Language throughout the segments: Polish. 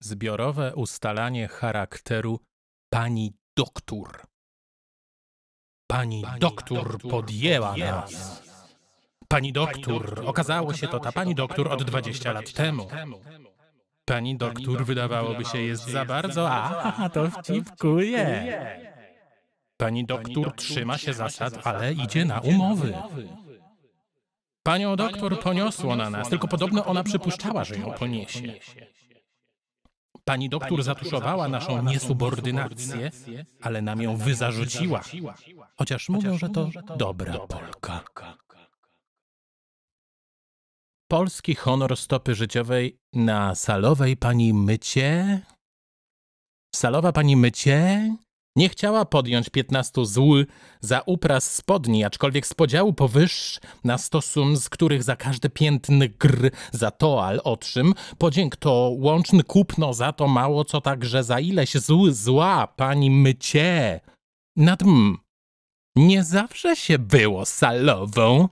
Zbiorowe ustalanie charakteru pani doktor. Pani, pani doktor, doktor podjęła, podjęła nas. nas. Pani doktor, okazało się to ta pani doktor od 20 lat temu. Pani doktor wydawałoby się jest za bardzo, a to wcipkuje. Pani doktor trzyma się zasad, ale idzie na umowy. Panią doktor poniosło na nas, tylko podobno ona przypuszczała, że ją poniesie. Pani doktor zatuszowała naszą niesubordynację, ale nam ją wyzarzuciła. Chociaż mówią, że to dobra Polka. Polski honor stopy życiowej na salowej pani mycie. Salowa pani mycie nie chciała podjąć 15 zł za upras spodni, aczkolwiek z podziału powyższ na stosun, z których za każdy piętny gr za toal otrzym, podzięk to łączny kupno za to mało, co także za ileś zł zła pani mycie. Nad m. Nie zawsze się było salową.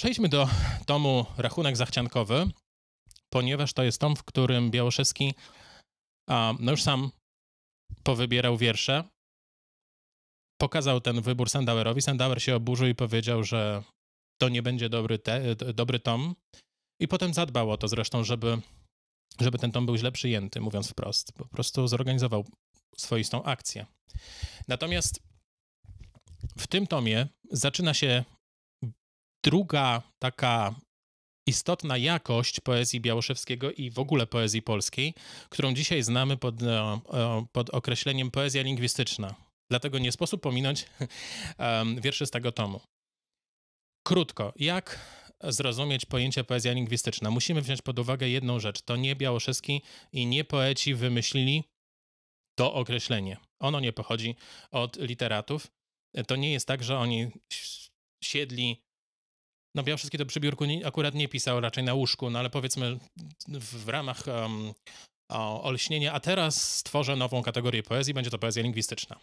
Przejdźmy do tomu Rachunek Zachciankowy, ponieważ to jest tom, w którym Białoszewski no już sam powybierał wiersze. Pokazał ten wybór Sandauerowi. Sandauer się oburzył i powiedział, że to nie będzie dobry, te, dobry tom. I potem zadbał o to zresztą, żeby, żeby ten tom był źle przyjęty, mówiąc wprost. Po prostu zorganizował swoistą akcję. Natomiast w tym tomie zaczyna się Druga taka istotna jakość poezji Białoszewskiego i w ogóle poezji polskiej, którą dzisiaj znamy pod, e, e, pod określeniem poezja lingwistyczna. Dlatego nie sposób pominąć wierszy z tego tomu. Krótko, jak zrozumieć pojęcie poezja lingwistyczna? Musimy wziąć pod uwagę jedną rzecz. To nie Białoszewski i nie poeci wymyślili to określenie. Ono nie pochodzi od literatów. To nie jest tak, że oni siedli no biał to przy biurku akurat nie pisał, raczej na łóżku, no ale powiedzmy w, w ramach um, o, olśnienia, a teraz stworzę nową kategorię poezji, będzie to poezja lingwistyczna.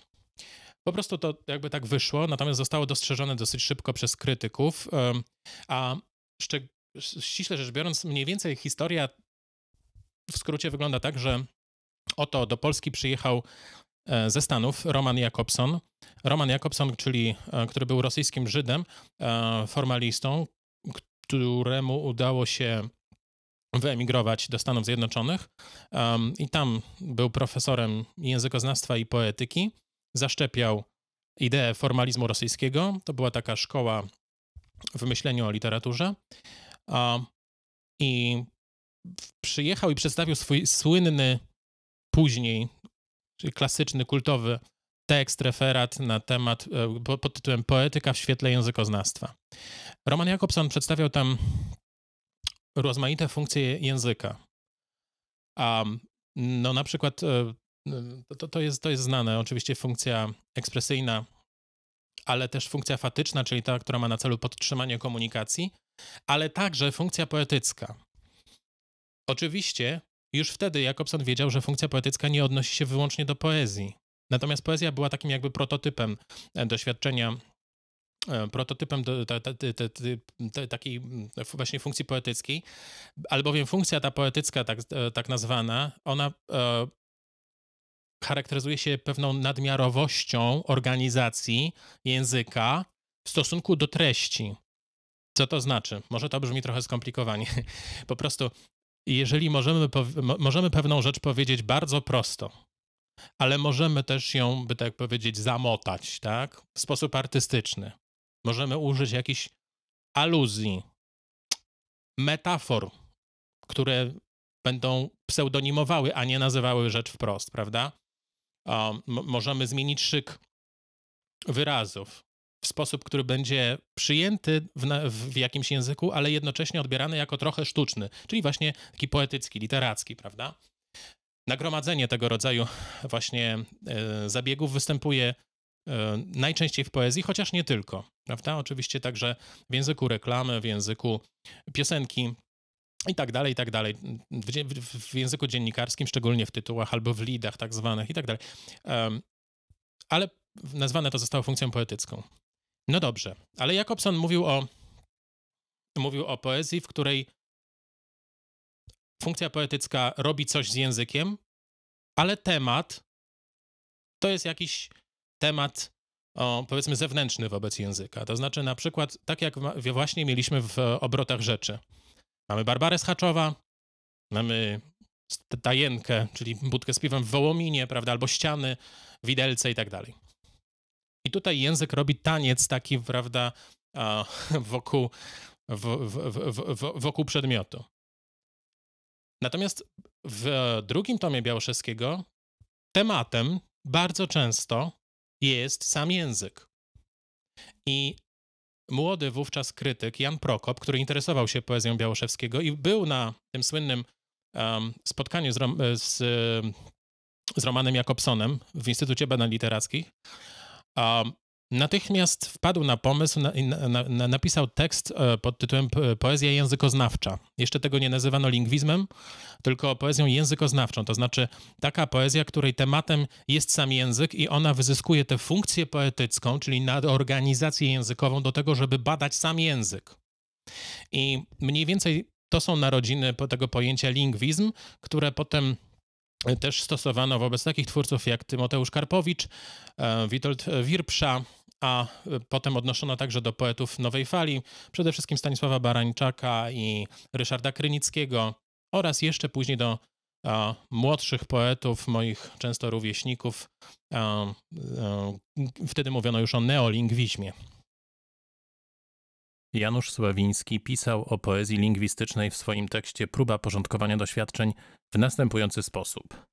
Po prostu to jakby tak wyszło, natomiast zostało dostrzeżone dosyć szybko przez krytyków, um, a szczeg- ściśle rzecz biorąc, mniej więcej historia w skrócie wygląda tak, że oto do Polski przyjechał E, ze Stanów, Roman Jakobson. Roman Jakobson, czyli e, który był rosyjskim Żydem, e, formalistą, któremu udało się wyemigrować do Stanów Zjednoczonych i tam był profesorem językoznawstwa i poetyki. Zaszczepiał ideę formalizmu rosyjskiego. To była taka szkoła w myśleniu o literaturze. I przyjechał i przedstawił swój słynny później czyli klasyczny, kultowy tekst, referat na temat e, pod tytułem Poetyka w świetle językoznawstwa. Roman Jakobson przedstawiał tam rozmaite funkcje języka. A, no na przykład e, e, to, to, jest, to jest znane, oczywiście funkcja ekspresyjna, ale też funkcja fatyczna, czyli ta, która ma na celu podtrzymanie komunikacji, ale także funkcja poetycka. Oczywiście już wtedy Jakobson wiedział, że funkcja poetycka nie odnosi się wyłącznie do poezji. Natomiast poezja była takim jakby prototypem e, doświadczenia e, prototypem do, takiej mm, właśnie funkcji poetyckiej, albowiem funkcja ta poetycka, tak, e, tak nazwana, ona e, charakteryzuje się pewną nadmiarowością organizacji języka w stosunku do treści. Co to znaczy? Może to brzmi trochę skomplikowanie. Po prostu jeżeli możemy, możemy pewną rzecz powiedzieć bardzo prosto, ale możemy też ją, by tak powiedzieć, zamotać, tak? W sposób artystyczny. Możemy użyć jakichś aluzji, metafor, które będą pseudonimowały, a nie nazywały rzecz wprost, prawda? możemy zmienić szyk wyrazów w sposób, który będzie przyjęty w, w, jakimś języku, ale jednocześnie odbierany jako trochę sztuczny, czyli właśnie taki poetycki, literacki, prawda? Nagromadzenie tego rodzaju właśnie y, zabiegów występuje y, najczęściej w poezji, chociaż nie tylko, prawda? Oczywiście także w języku reklamy, w języku piosenki, i tak dalej, i tak dalej. W, w, w, języku dziennikarskim, szczególnie w tytułach albo w lidach tak zwanych i tak dalej. ale nazwane to zostało funkcją poetycką. No dobrze, ale Jakobson mówił o, mówił o poezji, w której funkcja poetycka robi coś z językiem, ale temat to jest jakiś temat, o, powiedzmy, zewnętrzny wobec języka. To znaczy, na przykład, tak jak właśnie mieliśmy w obrotach rzeczy. Mamy Barbarę Schaczowa, mamy tajenkę, czyli budkę z piwem w Wołominie, prawda, albo ściany, widelce i tak dalej. I tutaj język robi taniec taki, prawda, wokół, wokół przedmiotu. Natomiast w drugim tomie Białoszewskiego tematem bardzo często jest sam język. I młody wówczas krytyk Jan Prokop, który interesował się poezją Białoszewskiego i był na tym słynnym um, spotkaniu z, z, z Romanem Jakobsonem w Instytucie Badań Literackich, Natychmiast wpadł na pomysł, na, na, na, napisał tekst e, pod tytułem e, Poezja językoznawcza. Jeszcze tego nie nazywano lingwizmem, tylko poezją językoznawczą, to znaczy taka poezja, której tematem jest sam język i ona wyzyskuje tę funkcję poetycką, czyli nadorganizację językową do tego, żeby badać sam język. I mniej więcej to są narodziny tego pojęcia lingwizm, które potem też stosowano wobec takich twórców jak Tymoteusz Karpowicz, e, Witold Wirpsza, a e, potem odnoszono także do poetów nowej fali, przede wszystkim Stanisława Barańczaka i Ryszarda Krynickiego, oraz jeszcze później do a, młodszych poetów, moich często rówieśników. A, a, e, wtedy mówiono już o neolingwizmie. Janusz Sławiński pisał o poezji lingwistycznej w swoim tekście Próba porządkowania doświadczeń w następujący sposób.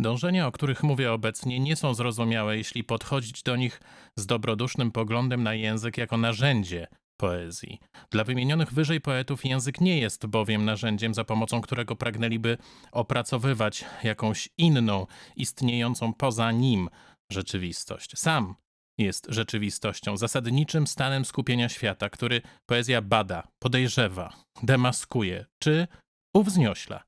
Dążenia, o których mówię obecnie, nie są zrozumiałe, jeśli podchodzić do nich z dobrodusznym poglądem na język jako narzędzie poezji. Dla wymienionych wyżej poetów język nie jest bowiem narzędziem, za pomocą którego pragnęliby opracowywać jakąś inną, istniejącą poza nim rzeczywistość. Sam jest rzeczywistością, zasadniczym stanem skupienia świata, który poezja bada, podejrzewa, demaskuje czy uwznośla.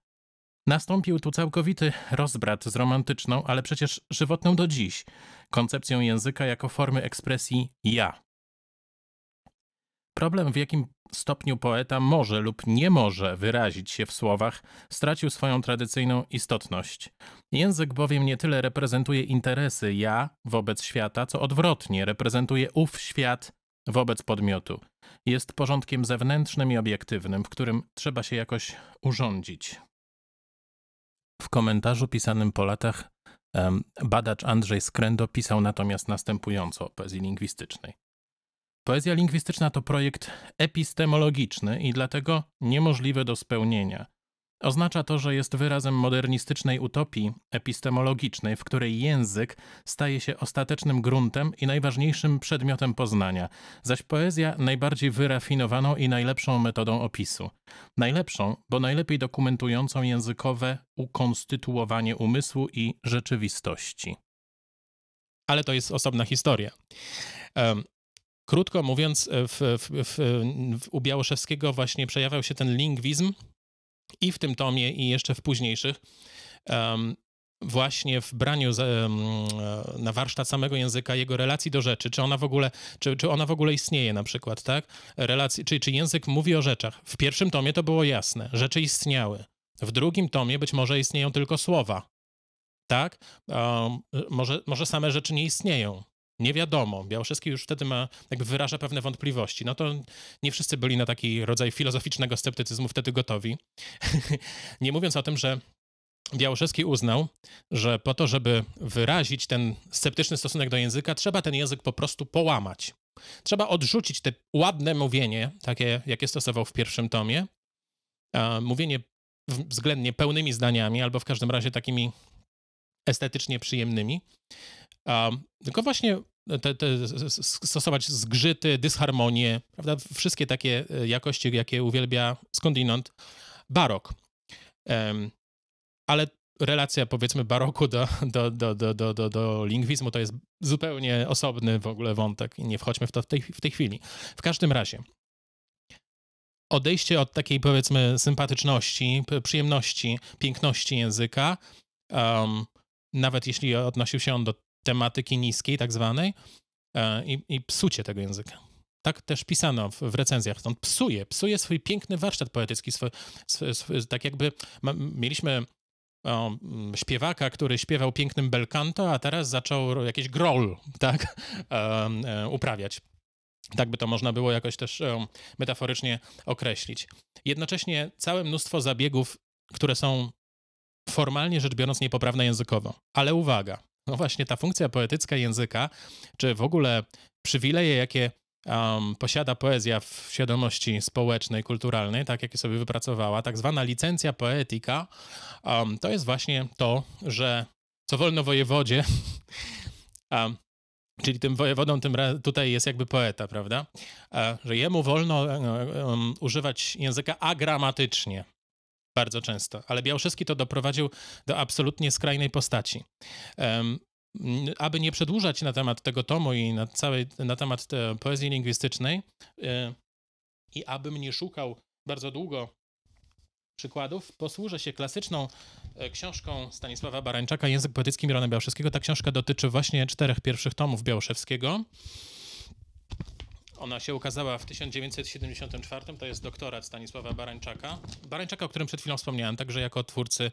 Nastąpił tu całkowity rozbrat z romantyczną, ale przecież żywotną do dziś, koncepcją języka jako formy ekspresji ja, Problem, w jakim stopniu poeta może lub nie może wyrazić się w słowach, stracił swoją tradycyjną istotność. Język bowiem nie tyle reprezentuje interesy ja wobec świata, co odwrotnie reprezentuje ów świat wobec podmiotu. Jest porządkiem zewnętrznym i obiektywnym, w którym trzeba się jakoś urządzić. W komentarzu pisanym po latach badacz Andrzej Skrędo pisał natomiast następująco o poezji lingwistycznej. Poezja lingwistyczna to projekt epistemologiczny i dlatego niemożliwy do spełnienia. Oznacza to, że jest wyrazem modernistycznej utopii epistemologicznej, w której język staje się ostatecznym gruntem i najważniejszym przedmiotem poznania, zaś poezja najbardziej wyrafinowaną i najlepszą metodą opisu. Najlepszą, bo najlepiej dokumentującą językowe ukonstytuowanie umysłu i rzeczywistości. Ale to jest osobna historia. Krótko mówiąc, e, w, w, w, u Białoszewskiego właśnie przejawiał się ten lingwizm i w tym tomie, i jeszcze w późniejszych. Um, właśnie w braniu na warsztat samego języka, jego relacji do rzeczy, czy ona w ogóle, czy, czy ona w ogóle istnieje na przykład, tak? Relacji, czy, czy język mówi o rzeczach. W pierwszym tomie to było jasne, rzeczy istniały. W drugim tomie być może istnieją tylko słowa, tak? Um, może, może same rzeczy nie istnieją nie wiadomo. Białoszewski już wtedy ma, jakby wyraża pewne wątpliwości. No to nie wszyscy byli na taki rodzaj filozoficznego sceptycyzmu wtedy gotowi. nie mówiąc o tym, że Białoszewski uznał, że po to, żeby wyrazić ten sceptyczny stosunek do języka, trzeba ten język po prostu połamać. Trzeba odrzucić te ładne mówienie, takie jakie stosował w pierwszym tomie, mówienie względnie pełnymi zdaniami, albo w każdym razie takimi estetycznie przyjemnymi, tylko właśnie te, te, stosować zgrzyty, dysharmonię, prawda? Wszystkie takie e, jakości, jakie uwielbia skądinąd barok. ale relacja powiedzmy baroku do, do, do, do, do, do, do lingwizmu to jest zupełnie osobny w ogóle wątek i nie wchodźmy w to w tej, w tej chwili. W każdym razie odejście od takiej powiedzmy sympatyczności, przyjemności, piękności języka, um, nawet jeśli odnosił się on do tematyki niskiej, tak zwanej, e, i, i psucie tego języka. Tak też pisano w, w recenzjach. On psuje, psuje swój piękny warsztat poetycki. Swy, swy, swy, tak jakby ma, mieliśmy o, mm, śpiewaka, który śpiewał pięknym belcanto, a teraz zaczął jakieś growl tak, e, e, uprawiać. Tak by to można było jakoś też metaforycznie określić. Jednocześnie całe mnóstwo zabiegów, które są formalnie rzecz biorąc niepoprawne językowo. Ale uwaga, no właśnie ta funkcja poetycka języka, czy w ogóle przywileje, jakie um, posiada poezja w świadomości społecznej, kulturalnej, tak jakie sobie wypracowała, tak zwana licencja poetyka, um, to jest właśnie to, że co wolno wojewodzie, um, Czyli tym wojewodą tym tutaj jest jakby poeta, prawda? E, że jemu wolno używać języka agramatycznie bardzo często. Ale Białoszewski to doprowadził do absolutnie skrajnej postaci. Um, aby nie przedłużać na temat tego tomu i na, całej, na temat e, poezji lingwistycznej, yy, i abym nie szukał bardzo długo przykładów, posłużę się klasyczną e, książką Stanisława Barańczaka, Język poetycki Mirona Białszewskiego. Ta książka dotyczy właśnie czterech pierwszych tomów Białoszewskiego. Ona się ukazała w 1974, to jest doktorat Stanisława Barańczaka. Barańczaka, o którym przed chwilą wspomniałem, także jako twórcy,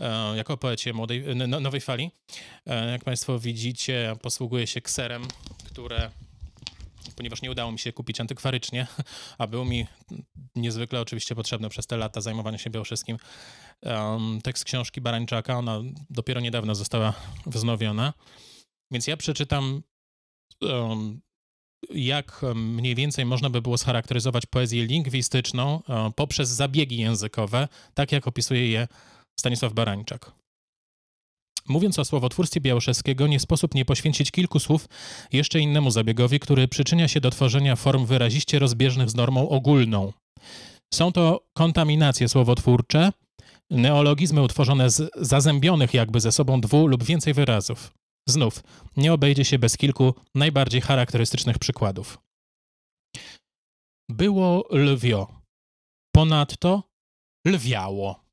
e, jako poecie młodej, nowej fali. E, jak Państwo widzicie, posługuje się kserem, które ponieważ nie udało mi się kupić antykwarycznie, a był mi niezwykle oczywiście potrzebny przez te lata zajmowania się Białoszyckim um, tekst książki Barańczaka. Ona dopiero niedawno została wznowiona. Więc ja przeczytam um, jak mniej więcej można by było scharakteryzować poezję lingwistyczną e, poprzez zabiegi językowe, tak jak opisuje je Stanisław Barańczak. Mówiąc o słowotwórstwie Białoszewskiego, nie sposób nie poświęcić kilku słów jeszcze innemu zabiegowi, który przyczynia się do tworzenia form wyraziście rozbieżnych z normą ogólną. Są to kontaminacje słowotwórcze, neologizmy utworzone z zazębionych jakby ze sobą dwu lub więcej wyrazów. Znów, nie obejdzie się bez kilku najbardziej charakterystycznych przykładów. Było lwio. Ponadto lwiało.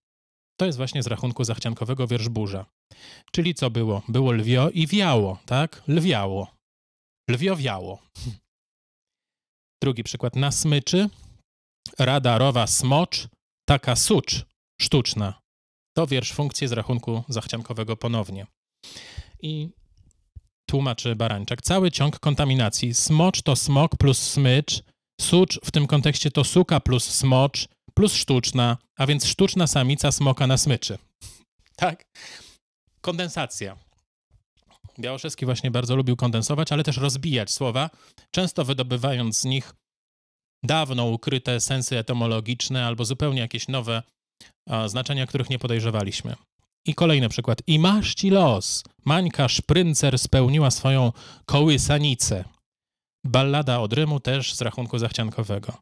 To jest właśnie z rachunku zachciankowego wiersz burza. Czyli co było? Było lwio i wiało, tak? Lwiało. Lwio wiało. Drugi przykład. Na smyczy radarowa smocz, taka sucz sztuczna. To wiersz funkcji z rachunku zachciankowego ponownie. I tłumaczy Barańczak, cały ciąg kontaminacji. Smocz to smok plus smycz, sucz w tym kontekście to suka plus smocz plus sztuczna, a więc sztuczna samica smoka na smyczy. Tak? Kondensacja. Białoszewski właśnie bardzo lubił kondensować, ale też rozbijać słowa, często wydobywając z nich dawno ukryte sensy etymologiczne albo zupełnie jakieś nowe znaczenia, których nie podejrzewaliśmy. I kolejny przykład. I masz ci los. Mańka Szpryncer spełniła swoją kołysanicę. Ballada od Rymu też z rachunku zachciankowego.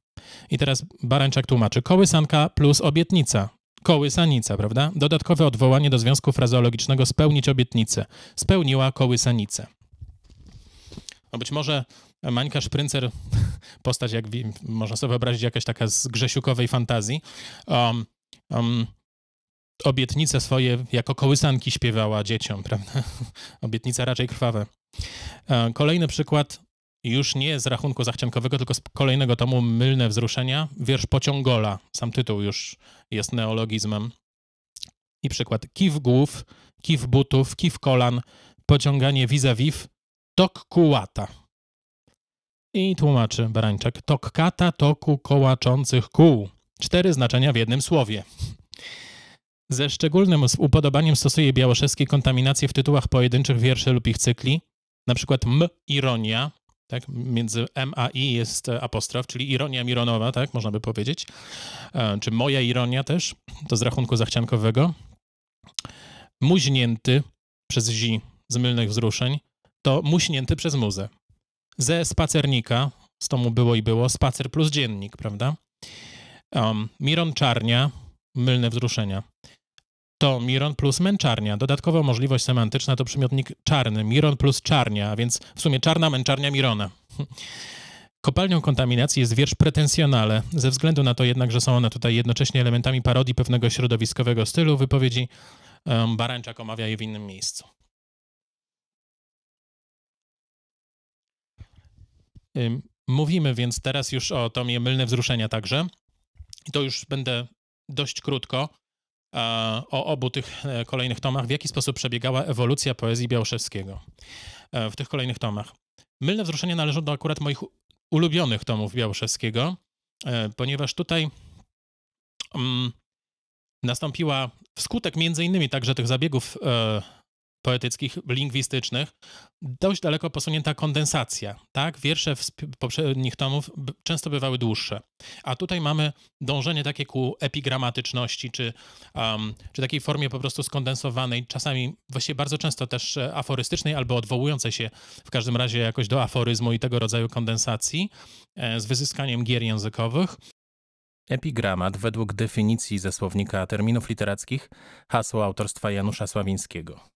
I teraz Barańczak tłumaczy. Kołysanka plus obietnica. Kołysanica, prawda? Dodatkowe odwołanie do związku frazeologicznego spełnić obietnicę. Spełniła kołysanicę. No być może Mańka Szpryncer, postać jak można sobie wyobrazić jakaś taka z Grzesiukowej fantazji, um, um, obietnice swoje jako kołysanki śpiewała dzieciom, prawda? Obietnica raczej krwawe. E, kolejny przykład, już nie z rachunku zachciankowego, tylko z kolejnego tomu Mylne Wzruszenia, wiersz Pociągola. Sam tytuł już jest neologizmem. I przykład kiw głów, kiw butów, kiw kolan, pociąganie vis-a-vis, tok kułata. I tłumaczy Barańczak, tok kata toku kołaczących kół. Cztery znaczenia w jednym słowie. Ze szczególnym upodobaniem stosuje białoszewskie kontaminacje w tytułach pojedynczych wierszy lub ich cykli, na przykład M ironia, tak? Między M a I jest e, apostrof, czyli ironia mironowa, tak? Można by powiedzieć. E, czy moja ironia też, to z rachunku zachciankowego. Muźnięty przez zi z mylnych wzruszeń, to muśnięty przez muzę. Ze spacernika, z tomu było i było, spacer plus dziennik, prawda? Um, Miron Czarnia, mylne wzruszenia to Miron plus męczarnia. Dodatkowo możliwość semantyczna to przymiotnik czarny, Miron plus czarnia, a więc w sumie czarna męczarnia Mirona. Kopalnią kontaminacji jest wiersz pretensjonale. Ze względu na to jednak, że są one tutaj jednocześnie elementami parodii pewnego środowiskowego stylu wypowiedzi, um, Barańczak omawia je w innym miejscu. Mówimy więc teraz już o tomie Mylne Wzruszenia także. I to już będę dość krótko. E, o obu tych e, kolejnych tomach, w jaki sposób przebiegała ewolucja poezji Białoszewskiego e, w tych kolejnych tomach. Mylne wzruszenie należą do akurat moich ulubionych tomów Białoszewskiego, ponieważ tutaj mm, nastąpiła wskutek między innymi także tych zabiegów poetyckich, lingwistycznych, dość daleko posunięta kondensacja. Tak? Wiersze z poprzednich tomów często bywały dłuższe. A tutaj mamy dążenie takie ku epigramatyczności, czy, um, czy takiej formie po prostu skondensowanej, czasami właściwie bardzo często też e, aforystycznej, albo odwołującej się w każdym razie jakoś do aforyzmu i tego rodzaju kondensacji e, z wyzyskaniem gier językowych. Epigramat według definicji ze słownika terminów literackich hasło autorstwa Janusza Sławińskiego.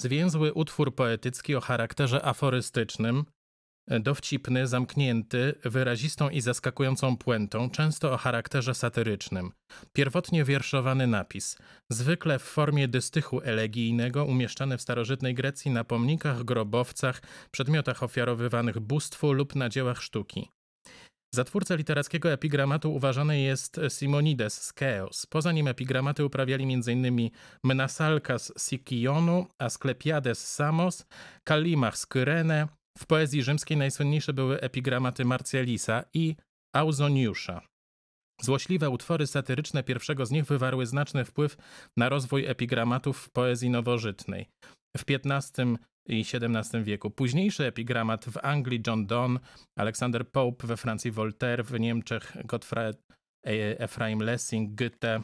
Zwięzły utwór poetycki o charakterze aforystycznym, e, dowcipny, zamknięty, wyrazistą i zaskakującą puentą, często o charakterze satyrycznym. Pierwotnie wierszowany napis, zwykle w formie dystychu elegijnego, umieszczany w starożytnej Grecji na pomnikach, grobowcach, przedmiotach ofiarowywanych bóstwu lub na dziełach sztuki. Za twórcę literackiego epigramatu uważany jest Simonides z Keos. Poza nim epigramaty uprawiali m.in. Menasalkas z Sikionu, Asklepiades z Samos, Kalimach z Kyrene. W poezji rzymskiej najsłynniejsze były epigramaty Marcialisa i Ausoniusza. Złośliwe utwory satyryczne pierwszego z nich wywarły znaczny wpływ na rozwój epigramatów w poezji nowożytnej. W XV i XVII wieku. Późniejszy epigramat w Anglii John Donne, Alexander Pope, we Francji Voltaire, w Niemczech Gottfried Ephraim Lessing, Goethe.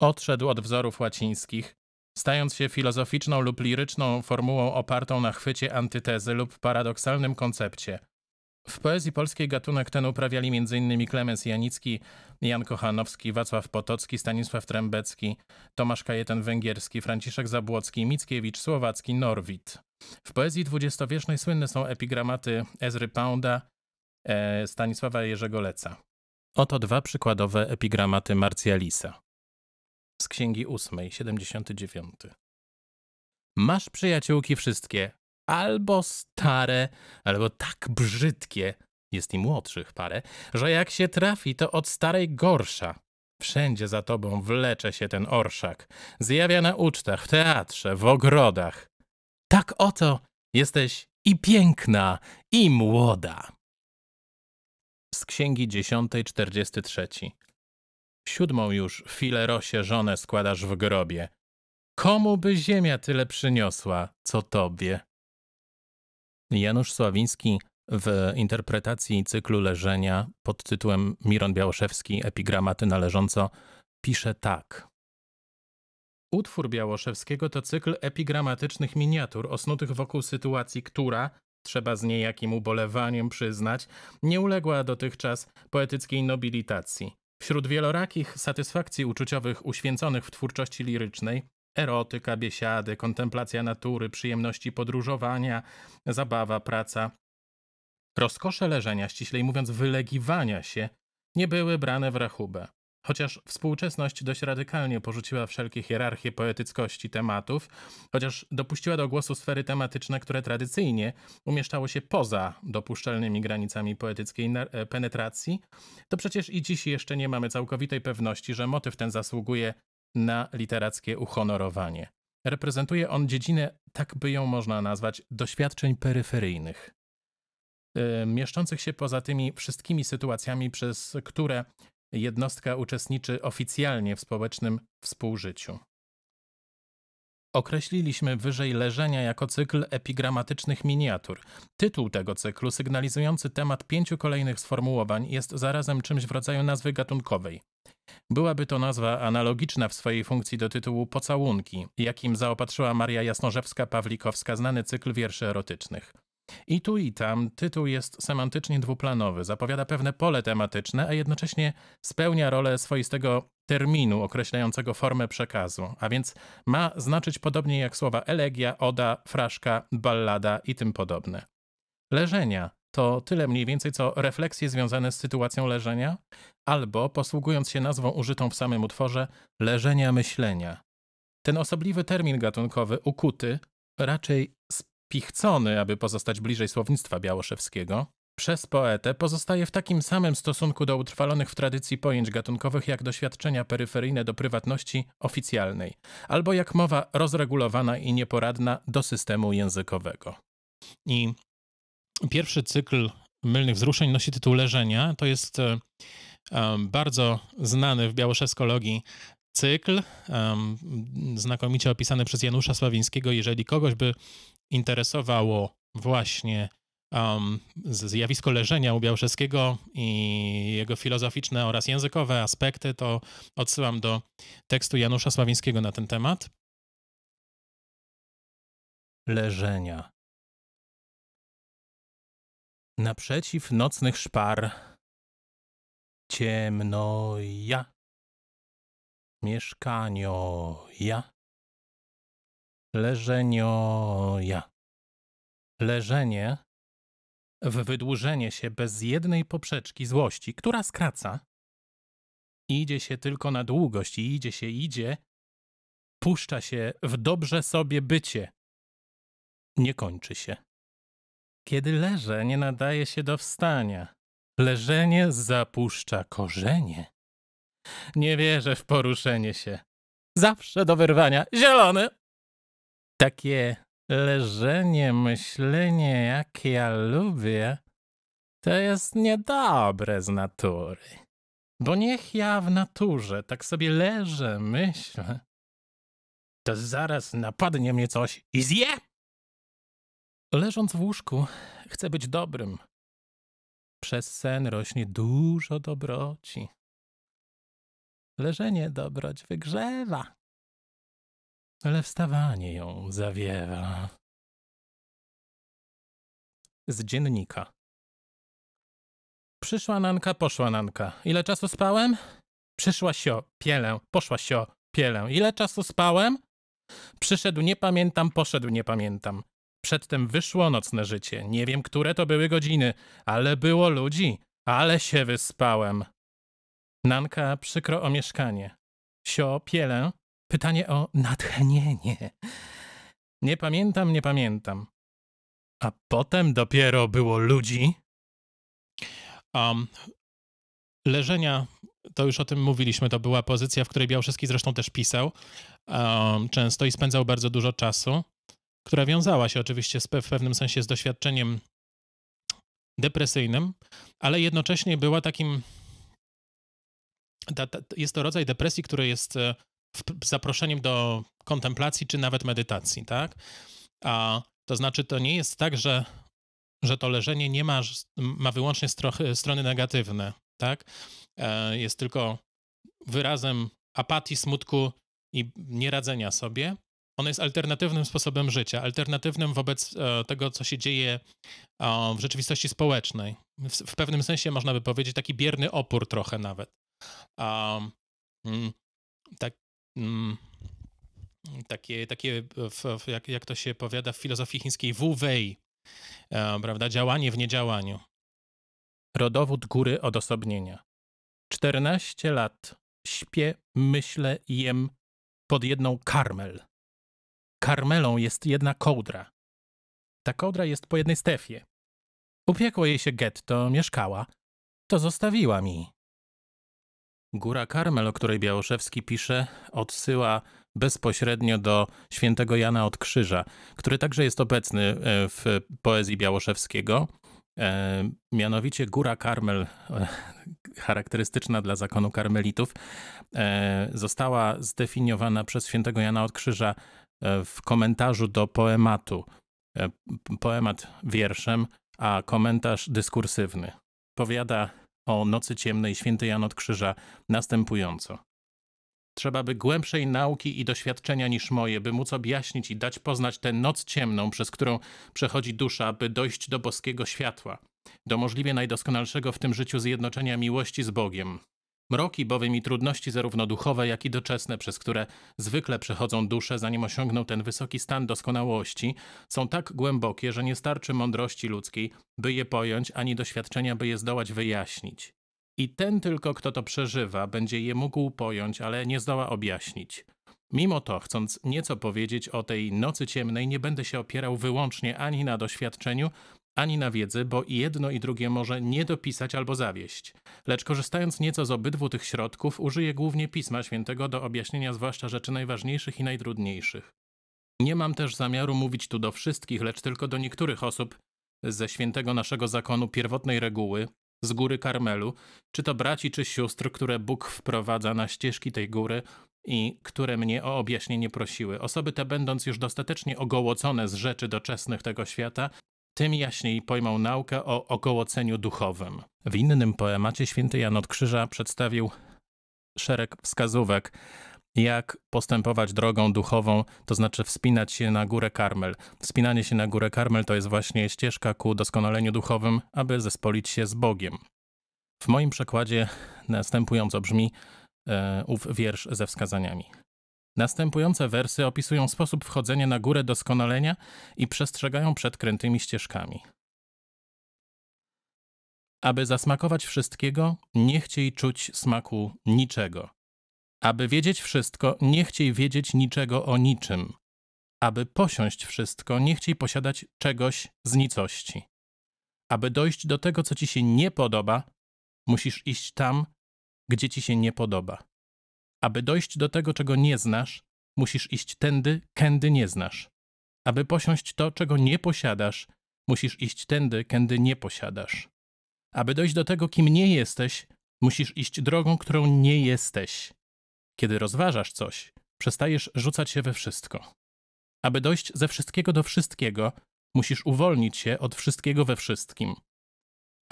Odszedł od wzorów łacińskich, stając się filozoficzną lub liryczną formułą opartą na chwycie antytezy lub paradoksalnym koncepcie. W poezji polskiej gatunek ten uprawiali m.in. Klemens Janicki, Jan Kochanowski, Wacław Potocki, Stanisław Trębecki, Tomasz Kajetan Węgierski, Franciszek Zabłocki, Mickiewicz, Słowacki, Norwid. W poezji dwudziestowiecznej słynne są epigramaty Ezry Pounda, e, Stanisława Jerzego Leca. Oto dwa przykładowe epigramaty Marcjalisa z Księgi ósmej, 79. Masz przyjaciółki wszystkie, albo stare, albo tak brzydkie, jest i młodszych parę, że jak się trafi, to od starej gorsza. Wszędzie za tobą wlecze się ten orszak. Zjawia na ucztach, w teatrze, w ogrodach. Tak oto jesteś i piękna, i młoda. Z księgi 10:43. Siódmą już filerosie żonę składasz w grobie. Komu by ziemia tyle przyniosła, co tobie? Janusz Sławiński w interpretacji cyklu leżenia pod tytułem Miron Białoszewski, epigramaty należąco, pisze tak. Utwór Białoszewskiego to cykl epigramatycznych miniatur osnutych wokół sytuacji, która, trzeba z niejakim ubolewaniem przyznać, nie uległa dotychczas poetyckiej nobilitacji. Wśród wielorakich satysfakcji uczuciowych uświęconych w twórczości lirycznej erotyka, biesiady, kontemplacja natury, przyjemności podróżowania, zabawa, praca, rozkosze leżenia, ściślej mówiąc wylegiwania się, nie były brane w rachubę. Chociaż współczesność dość radykalnie porzuciła wszelkie hierarchie poetyckości tematów, chociaż dopuściła do głosu sfery tematyczne, które tradycyjnie umieszczało się poza dopuszczalnymi granicami poetyckiej e, penetracji, to przecież i dziś jeszcze nie mamy całkowitej pewności, że motyw ten zasługuje na literackie uhonorowanie. Reprezentuje on dziedzinę, tak by ją można nazwać, doświadczeń peryferyjnych e, mieszczących się poza tymi wszystkimi sytuacjami, przez które jednostka uczestniczy oficjalnie w społecznym współżyciu. Określiliśmy wyżej leżenia jako cykl epigramatycznych miniatur. Tytuł tego cyklu, sygnalizujący temat pięciu kolejnych sformułowań, jest zarazem czymś w rodzaju nazwy gatunkowej. Byłaby to nazwa analogiczna w swojej funkcji do tytułu Pocałunki, jakim zaopatrzyła Maria Jasnorzewska-Pawlikowska znany cykl wierszy erotycznych. I tu i tam tytuł jest semantycznie dwuplanowy, zapowiada pewne pole tematyczne, a jednocześnie spełnia rolę swoistego terminu określającego formę przekazu, a więc ma znaczyć podobnie jak słowa elegia, oda, fraszka, ballada i tym podobne. Leżenia to tyle mniej więcej co refleksje związane z sytuacją leżenia, albo posługując się nazwą użytą w samym utworze, leżenia myślenia. Ten osobliwy termin gatunkowy, ukuty, raczej pichcony, aby pozostać bliżej słownictwa białoszewskiego, przez poetę pozostaje w takim samym stosunku do utrwalonych w tradycji pojęć gatunkowych jak doświadczenia peryferyjne do prywatności oficjalnej, albo jak mowa rozregulowana i nieporadna do systemu językowego. I pierwszy cykl mylnych wzruszeń nosi tytuł Leżenia. To jest e, e, bardzo znany w białoszewskologii cykl, e, znakomicie opisany przez Janusza Sławińskiego. Jeżeli kogoś by interesowało właśnie um, zjawisko leżenia u Białżeskiego i jego filozoficzne oraz językowe aspekty, to odsyłam do tekstu Janusza Sławińskiego na ten temat. Leżenia. Naprzeciw nocnych szpar ciemno ja, mieszkanio ja, ja Leżenie w wydłużenie się bez jednej poprzeczki złości, która skraca, idzie się tylko na długość i idzie się, idzie, puszcza się w dobrze sobie bycie. Nie kończy się. Kiedy leże, nie nadaje się do wstania. Leżenie zapuszcza korzenie. Nie wierzę w poruszenie się. Zawsze do wyrwania. Zielony! takie leżenie, myślenie, jakie ja lubię, to jest niedobre z natury. Bo niech ja w naturze tak sobie leżę, myślę, to zaraz napadnie mnie coś i zje. Leżąc w łóżku, chcę być dobrym. Przez sen rośnie dużo dobroci. Leżenie dobroć wygrzewa ale wstawanie ją zawiewa. Z dziennika. Przyszła Nanka, poszła Nanka. Ile czasu spałem? Przyszła sio, pielę, poszła sio, pielę. Ile czasu spałem? Przyszedł, nie pamiętam, poszedł, nie pamiętam. Przedtem wyszło nocne życie. Nie wiem, które to były godziny, ale było ludzi. Ale się wyspałem. Nanka przykro o mieszkanie. Sio, pielę, Pytanie o natchnienie. Nie pamiętam, nie pamiętam. A potem dopiero było ludzi. Um, leżenia, to już o tym mówiliśmy, to była pozycja, w której Białszyski zresztą też pisał um, często i spędzał bardzo dużo czasu, która wiązała się oczywiście z, w pewnym sensie z doświadczeniem depresyjnym, ale jednocześnie była takim. Ta, ta, jest to rodzaj depresji, który jest e, zaproszeniem do kontemplacji czy nawet medytacji, tak? A to znaczy, to nie jest tak, że, że to leżenie nie ma, ma wyłącznie strony negatywne, tak? E, jest tylko wyrazem apatii, smutku i nieradzenia sobie. Ono jest alternatywnym sposobem życia, alternatywnym wobec e, tego, co się dzieje w rzeczywistości społecznej. W, w pewnym sensie można by powiedzieć taki bierny opór trochę nawet. Um, tak, Mm. takie, takie e, w, jak, jak to się powiada w filozofii chińskiej, wu wei, e, prawda, działanie w niedziałaniu. Rodowód góry odosobnienia. 14 lat śpię, myślę, jem pod jedną karmel. Karmelą jest jedna kołdra. Ta kołdra jest po jednej stefie. Upiekło jej się getto, mieszkała. To zostawiła mi. Góra Karmel, o której Białoszewski pisze, odsyła bezpośrednio do świętego Jana od Krzyża, który także jest obecny e, w poezji Białoszewskiego. E, mianowicie Góra Karmel, e, charakterystyczna dla zakonu karmelitów, została zdefiniowana przez świętego Jana od Krzyża w komentarzu do poematu. Poemat wierszem, a komentarz dyskursywny. Powiada o Nocy Ciemnej Świętej Jan od Krzyża następująco. Trzeba by głębszej nauki i doświadczenia niż moje, by móc objaśnić i dać poznać tę noc ciemną, przez którą przechodzi dusza, by dojść do boskiego światła, do możliwie najdoskonalszego w tym życiu zjednoczenia miłości z Bogiem, Mroki bowiem i trudności zarówno duchowe, jak i doczesne, przez które zwykle przechodzą dusze, zanim osiągną ten wysoki stan doskonałości, są tak głębokie, że nie starczy mądrości ludzkiej, by je pojąć, ani doświadczenia, by je zdołać wyjaśnić. I ten tylko, kto to przeżywa, będzie je mógł pojąć, ale nie zdoła objaśnić. Mimo to, chcąc nieco powiedzieć o tej nocy ciemnej, nie będę się opierał wyłącznie ani na doświadczeniu, ani na wiedzy, bo i jedno i drugie może nie dopisać albo zawieść. Lecz korzystając nieco z obydwu tych środków, użyję głównie Pisma Świętego do objaśnienia zwłaszcza rzeczy najważniejszych i najtrudniejszych. Nie mam też zamiaru mówić tu do wszystkich, lecz tylko do niektórych osób ze świętego naszego zakonu pierwotnej reguły, z góry Karmelu, czy to braci czy sióstr, które Bóg wprowadza na ścieżki tej góry i które mnie o objaśnienie prosiły. Osoby te, będąc już dostatecznie ogołocone z rzeczy doczesnych tego świata, tym jaśniej pojmał naukę o okołoceniu duchowym. W innym poemacie święty Jan od Krzyża przedstawił szereg wskazówek, jak postępować drogą duchową, to znaczy wspinać się na górę Karmel. Wspinanie się na górę Karmel to jest właśnie ścieżka ku doskonaleniu duchowym, aby zespolić się z Bogiem. W moim przekładzie następująco brzmi e, ów wiersz ze wskazaniami. Następujące wersy opisują sposób wchodzenia na górę doskonalenia i przestrzegają przed krętymi ścieżkami. Aby zasmakować wszystkiego, nie chciej czuć smaku niczego. Aby wiedzieć wszystko, nie chciej wiedzieć niczego o niczym. Aby posiąść wszystko, nie chciej posiadać czegoś z nicości. Aby dojść do tego, co ci się nie podoba, musisz iść tam, gdzie ci się nie podoba. Aby dojść do tego, czego nie znasz, musisz iść tędy, kędy nie znasz. Aby posiąść to, czego nie posiadasz, musisz iść tędy, kędy nie posiadasz. Aby dojść do tego, kim nie jesteś, musisz iść drogą, którą nie jesteś. Kiedy rozważasz coś, przestajesz rzucać się we wszystko. Aby dojść ze wszystkiego do wszystkiego, musisz uwolnić się od wszystkiego we wszystkim.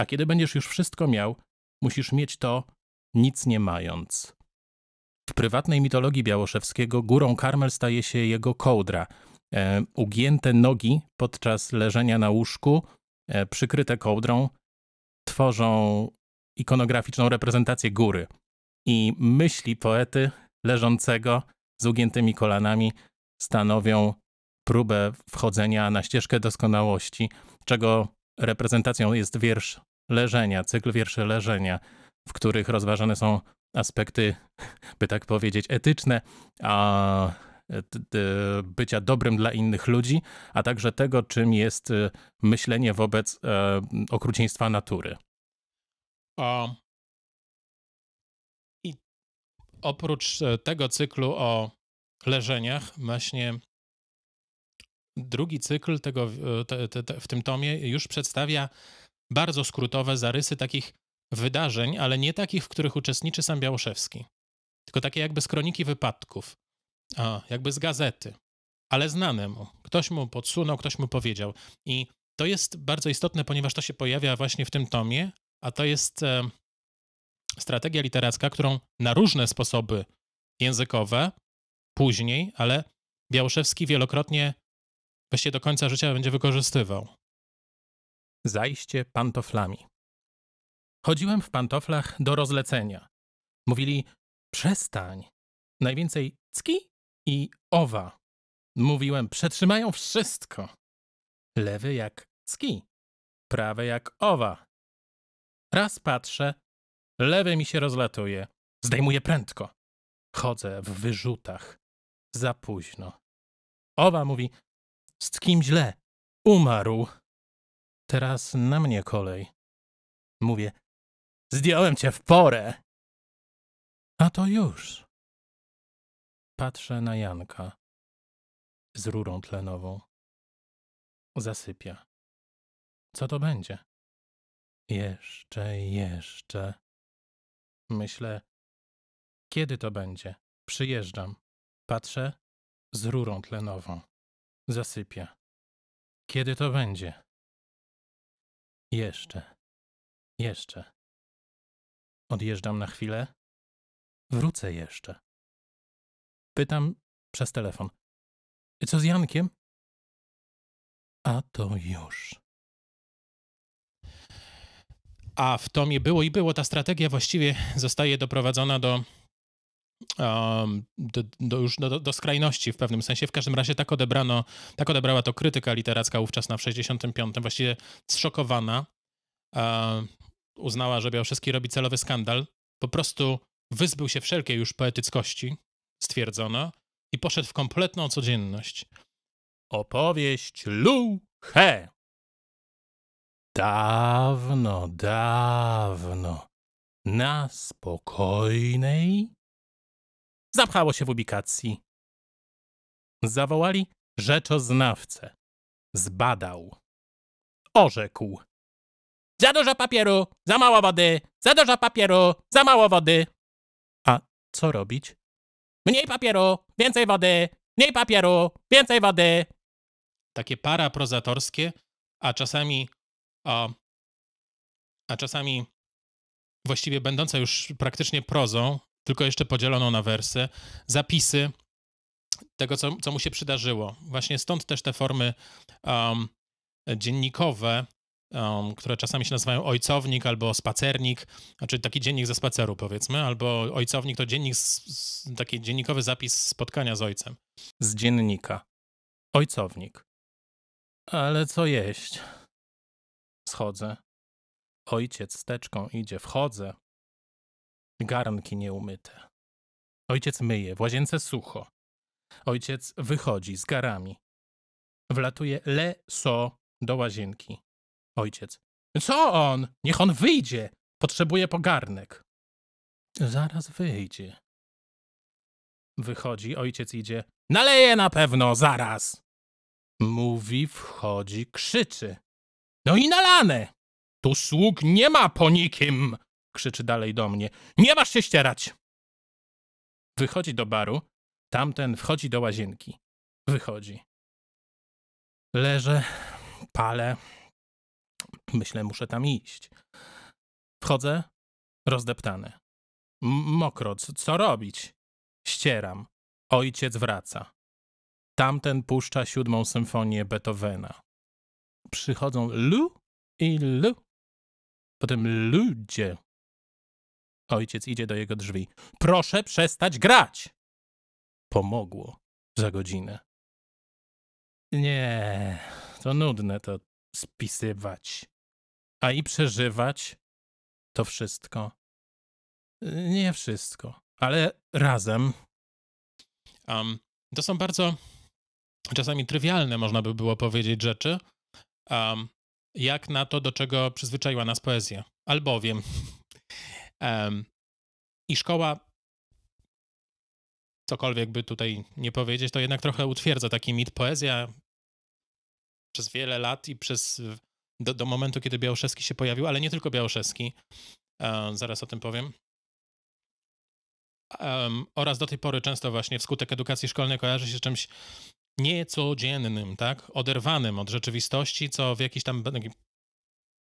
A kiedy będziesz już wszystko miał, musisz mieć to, nic nie mając. W prywatnej mitologii Białoszewskiego górą Karmel staje się jego kołdra. E, ugięte nogi podczas leżenia na łóżku, e, przykryte kołdrą, tworzą ikonograficzną reprezentację góry. I myśli poety leżącego z ugiętymi kolanami stanowią próbę wchodzenia na ścieżkę doskonałości, czego reprezentacją jest wiersz leżenia, cykl wierszy leżenia, w których rozważane są aspekty, by tak powiedzieć, etyczne, a e, bycia dobrym dla innych ludzi, a także tego, czym jest e, myślenie wobec e, okrucieństwa natury. I oprócz tego cyklu o leżeniach, właśnie drugi cykl tego, te, te, te, w tym tomie już przedstawia bardzo skrótowe zarysy takich wydarzeń, ale nie takich, w których uczestniczy sam Białoszewski. Tylko takie jakby z kroniki wypadków, a, jakby z gazety, ale znane mu. Ktoś mu podsunął, ktoś mu powiedział. I to jest bardzo istotne, ponieważ to się pojawia właśnie w tym tomie, a to jest e, strategia literacka, którą na różne sposoby językowe później, ale Białoszewski wielokrotnie właściwie do końca życia będzie wykorzystywał. Zajście pantoflami. Chodziłem w pantoflach do rozlecenia. Mówili przestań. Najwięcej cki i owa. Mówiłem przetrzymają wszystko. Lewy jak cki, prawe jak owa. Raz patrzę, lewy mi się rozlatuje. Zdejmuję prędko. Chodzę w wyrzutach. Za późno. Owa mówi, z kim źle. Umarł. Teraz na mnie kolej. Mówię, Zdjąłem cię w porę. A to już. Patrzę na Janka z rurą tlenową. Zasypia. Co to będzie? Jeszcze, jeszcze. Myślę, kiedy to będzie? Przyjeżdżam. Patrzę z rurą tlenową. Zasypia. Kiedy to będzie? Jeszcze, jeszcze. Odjeżdżam na chwilę. Wrócę jeszcze. Pytam przez telefon. Co z Jankiem? A to już. A w tomie było i było. Ta strategia właściwie zostaje doprowadzona do, um, do, do już do, do, skrajności w pewnym sensie. W każdym razie tak odebrano, tak odebrała to krytyka literacka ówczesna w 65. Właściwie zszokowana um, uznała, że Białaszewski robi celowy skandal, po prostu wyzbył się wszelkiej już poetyckości, stwierdzono, i poszedł w kompletną codzienność. Opowieść Lu He. Dawno, dawno, na spokojnej, zapchało się w ubikacji. Zawołali rzeczoznawcę. Zbadał. Orzekł. Za dużo papieru, za mało wody, za dużo papieru, za mało wody. A co robić? Mniej papieru, więcej wody, mniej papieru, więcej wody. Takie para prozatorskie, a czasami, a, a czasami właściwie będące już praktycznie prozą, tylko jeszcze podzieloną na wersy, zapisy tego, co, co mu się przydarzyło. Właśnie stąd też te formy um, dziennikowe, um, które czasami się nazywają ojcownik albo spacernik, znaczy taki dziennik ze spaceru powiedzmy, albo ojcownik to dziennik, z, z, taki dziennikowy zapis spotkania z ojcem. Z dziennika. Ojcownik. Ale co jeść? Schodzę. Ojciec z teczką idzie, wchodzę. Garnki nieumyte. Ojciec myje, w łazience sucho. Ojciec wychodzi z garami. Wlatuje le so do łazienki. Ojciec. Co on? Niech on wyjdzie! Potrzebuje pogarnek. Zaraz wyjdzie. Wychodzi, ojciec idzie. Naleje na pewno, zaraz! Mówi, wchodzi, krzyczy. No i nalane! Tu sług nie ma po nikim! Krzyczy dalej do mnie. Nie masz się ścierać! Wychodzi do baru. Tamten wchodzi do łazienki. Wychodzi. Leżę, palę, Myślę, muszę tam iść. Wchodzę, rozdeptany. M mokro, co robić? Ścieram. Ojciec wraca. Tamten puszcza siódmą symfonię Beethovena. Przychodzą lu i lu. Potem ludzie. Ojciec idzie do jego drzwi. Proszę przestać grać! Pomogło za godzinę. Nie, to nudne to spisywać a i przeżywać to wszystko. Y, nie wszystko, ale razem. Um, to są bardzo czasami trywialne, można by było powiedzieć, rzeczy, um, jak na to, do czego przyzwyczaiła nas poezja. Albowiem um, i szkoła cokolwiek by tutaj nie powiedzieć, to jednak trochę utwierdza taki mit. Poezja przez wiele lat i przez do, do momentu, kiedy Białoszewski się pojawił, ale nie tylko Białoszewski, e, zaraz o tym powiem. oraz do tej pory często właśnie wskutek edukacji szkolnej kojarzy się czymś niecodziennym, tak? Oderwanym od rzeczywistości, co w jakiś tam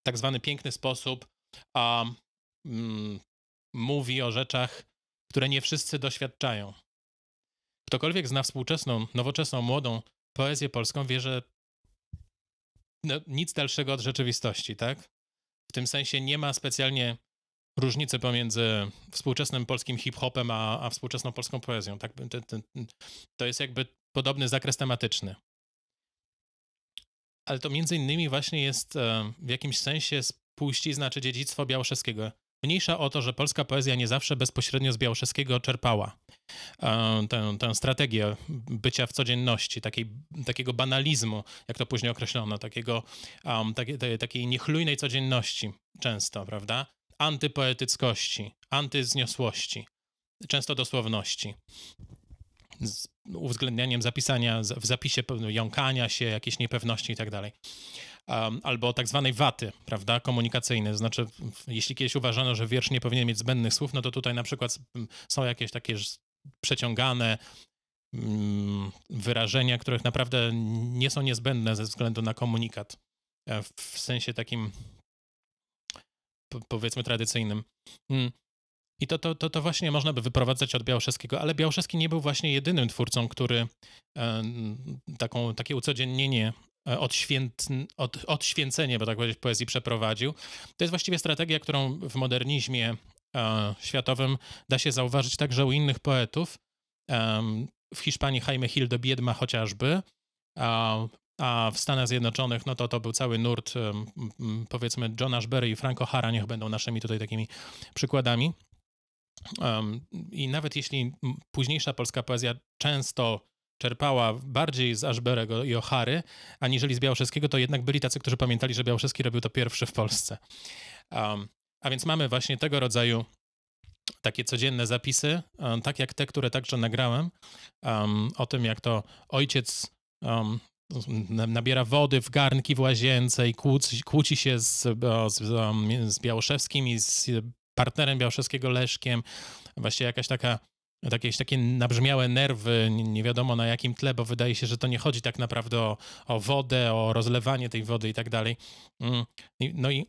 tak zwany piękny sposób mm, mówi o rzeczach, które nie wszyscy doświadczają. Ktokolwiek zna współczesną, nowoczesną, młodą poezję polską wie, że no, nic dalszego od rzeczywistości, tak? W tym sensie nie ma specjalnie różnicy pomiędzy współczesnym polskim hip-hopem a, a współczesną polską poezją. Tak? To jest jakby podobny zakres tematyczny. Ale to między innymi właśnie jest e, w jakimś sensie spuścizna czy dziedzictwo Białoszewskiego. Mniejsza o to, że polska poezja nie zawsze bezpośrednio z Białoszewskiego czerpała e, tę, tę strategię bycia w codzienności, takiej, takiego banalizmu, jak to później określono, takiego, um, takiej niechlujnej codzienności często, prawda? Antypoetyckości, antyzniosłości, często dosłowności z uwzględnianiem zapisania, w zapisie jąkania się, jakiejś niepewności i tak dalej um, albo tak zwanej waty, prawda, komunikacyjnej. Znaczy, jeśli kiedyś uważano, że wiersz nie powinien mieć zbędnych słów, no to tutaj na przykład są jakieś takie przeciągane um, wyrażenia, których naprawdę nie są niezbędne ze względu na komunikat e, w sensie takim powiedzmy tradycyjnym. Mm. I to, to, to, to, właśnie można by wyprowadzać od Białoszeskiego, ale Białoszewski nie był właśnie jedynym twórcą, który e, taką, takie ucodziennienie E, odświęt, od, odświęcenie, bo tak powiedzieć, poezji przeprowadził. To jest właściwie strategia, którą w modernizmie e, światowym da się zauważyć także u innych poetów. E, w Hiszpanii Jaime Gil de Biedma chociażby, a, a, w Stanach Zjednoczonych no to, to był cały nurt, powiedzmy, John Ashbery i Franco Hara, niech będą naszymi tutaj takimi przykładami. I nawet jeśli późniejsza polska poezja często czerpała bardziej z Ashberego i Ochary, aniżeli z Białoszewskiego, to jednak byli tacy, którzy pamiętali, że Białoszewski robił to pierwszy w Polsce. Um, a więc mamy właśnie tego rodzaju takie codzienne zapisy, um, tak jak te, które także nagrałem, um, o tym, jak to ojciec um, nabiera wody w garnki w łazience i kłóci, kłóci się z, z, um, z Białoszewskim i z partnerem Białoszewskiego Leszkiem. Właśnie jakaś taka jakieś takie nabrzmiałe nerwy, nie wiadomo na jakim tle, bo wydaje się, że to nie chodzi tak naprawdę o, o wodę, o rozlewanie tej wody i tak dalej. Mm, no i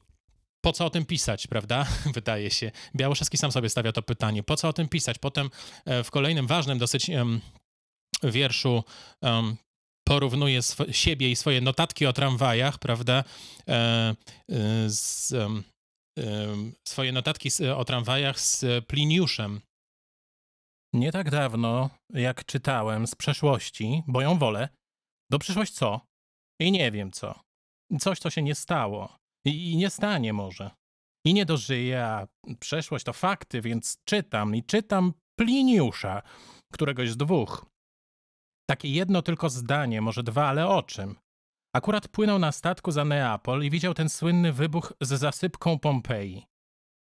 po co o tym pisać, prawda? Wydaje się. Białoszewski sam sobie stawia to pytanie. Po co o tym pisać? Potem e, w kolejnym ważnym dosyć wierszu porównuje sw- siebie i swoje notatki o tramwajach, prawda, e, e, z, swoje notatki o tramwajach z Pliniuszem, nie tak dawno, jak czytałem z przeszłości, bo ją wolę, do przyszłość co? I nie wiem co. Coś, co się nie stało. I, i nie stanie może. I nie dożyję, a przeszłość to fakty, więc czytam i czytam Pliniusza, któregoś z dwóch. Takie jedno tylko zdanie, może dwa, ale o czym? Akurat płynął na statku za Neapol i widział ten słynny wybuch z zasypką Pompeji.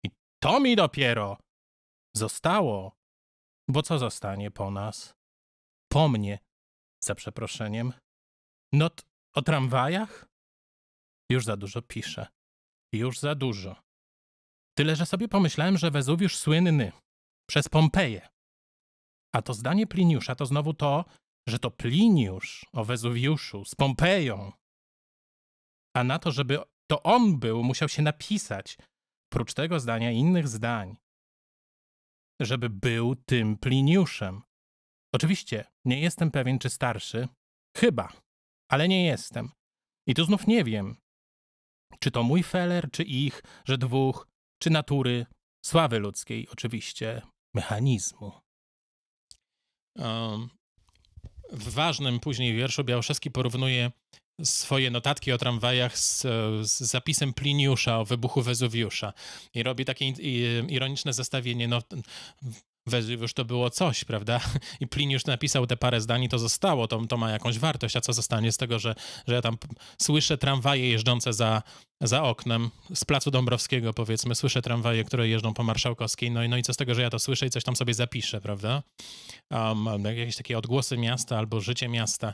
I to mi dopiero! Zostało bo co zostanie po nas? Po mnie, za przeproszeniem. Not o tramwajach? Już za dużo piszę. Już za dużo. Tyle, że sobie pomyślałem, że Wezuwiusz słynny. Przez Pompeję. A to zdanie Pliniusza to znowu to, że to Pliniusz o Wezuwiuszu z Pompeją. A na to, żeby to on był, musiał się napisać, prócz tego zdania innych zdań żeby był tym Pliniuszem. Oczywiście, nie jestem pewien, czy starszy. Chyba, ale nie jestem. I tu znów nie wiem, czy to mój feller, czy ich, że dwóch, czy natury, sławy ludzkiej, oczywiście, mechanizmu. Um, w ważnym później wierszu Białszewski porównuje swoje notatki o tramwajach z, z, zapisem Pliniusza o wybuchu Wezuwiusza i robi takie ironiczne zestawienie, no Wezuwiusz to było coś, prawda? I Pliniusz napisał te parę zdań i to zostało, to, to ma jakąś wartość, a co zostanie z tego, że, że ja tam słyszę tramwaje jeżdżące za, za oknem, z Placu Dąbrowskiego powiedzmy, słyszę tramwaje, które jeżdżą po Marszałkowskiej, no i, no i co z tego, że ja to słyszę i coś tam sobie zapiszę, prawda? Um, jakieś takie odgłosy miasta albo życie miasta.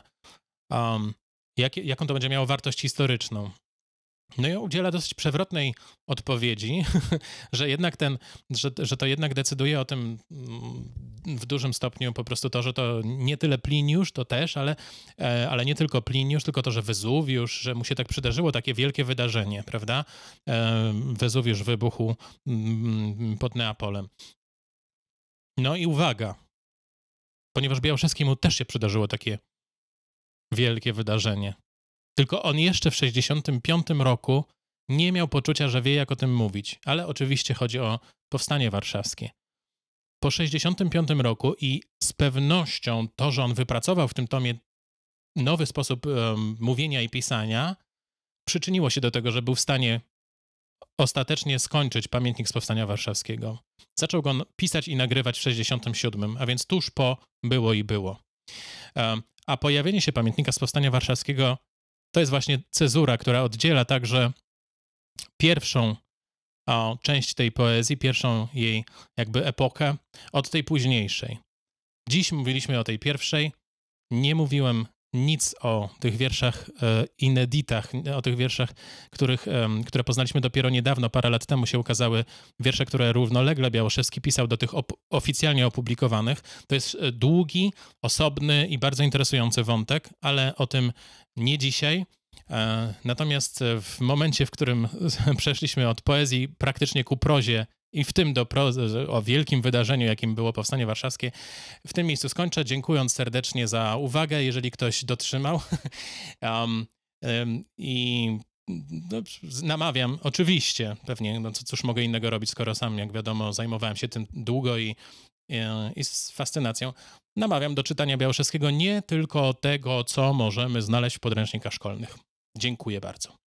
Um, jak, jaką to będzie miało wartość historyczną. No i udziela dosyć przewrotnej odpowiedzi, że jednak ten, że, że to jednak decyduje o tym mm, w dużym stopniu po prostu to, że to nie tyle Pliniusz, to też, ale, e, ale nie tylko Pliniusz, tylko to, że Wezuwiusz, że mu się tak przydarzyło takie wielkie wydarzenie, prawda? E, Wezuwiusz wybuchu mm, pod Neapolem. No i uwaga, ponieważ Białoszewskiemu też się przydarzyło takie wielkie wydarzenie. Tylko on jeszcze w 65 roku nie miał poczucia, że wie, jak o tym mówić, ale oczywiście chodzi o powstanie warszawskie. Po 65 roku i z pewnością to, że on wypracował w tym tomie nowy sposób um, mówienia i pisania, przyczyniło się do tego, że był w stanie ostatecznie skończyć pamiętnik z Powstania Warszawskiego. Zaczął go pisać i nagrywać w 67, a więc tuż po było i było. A pojawienie się pamiętnika z Powstania Warszawskiego to jest właśnie cezura, która oddziela także pierwszą o, część tej poezji, pierwszą jej jakby epokę od tej późniejszej. Dziś mówiliśmy o tej pierwszej. Nie mówiłem nic o tych wierszach e, ineditach, o tych wierszach, których, e, które poznaliśmy dopiero niedawno, parę lat temu się ukazały wiersze, które równolegle Białoszewski pisał do tych op oficjalnie opublikowanych. To jest e, długi, osobny i bardzo interesujący wątek, ale o tym nie dzisiaj. Natomiast w momencie, w którym przeszliśmy od poezji praktycznie ku prozie i w tym do pro, o wielkim wydarzeniu, jakim było Powstanie Warszawskie, w tym miejscu skończę, dziękując serdecznie za uwagę, jeżeli ktoś dotrzymał. Um, um, I no, namawiam, oczywiście, pewnie, no cóż mogę innego robić, skoro sam, jak wiadomo, zajmowałem się tym długo i, i, e, i z fascynacją. Namawiam do czytania Białoszewskiego nie tylko tego, co możemy znaleźć w podręcznikach szkolnych. Dziękuję bardzo.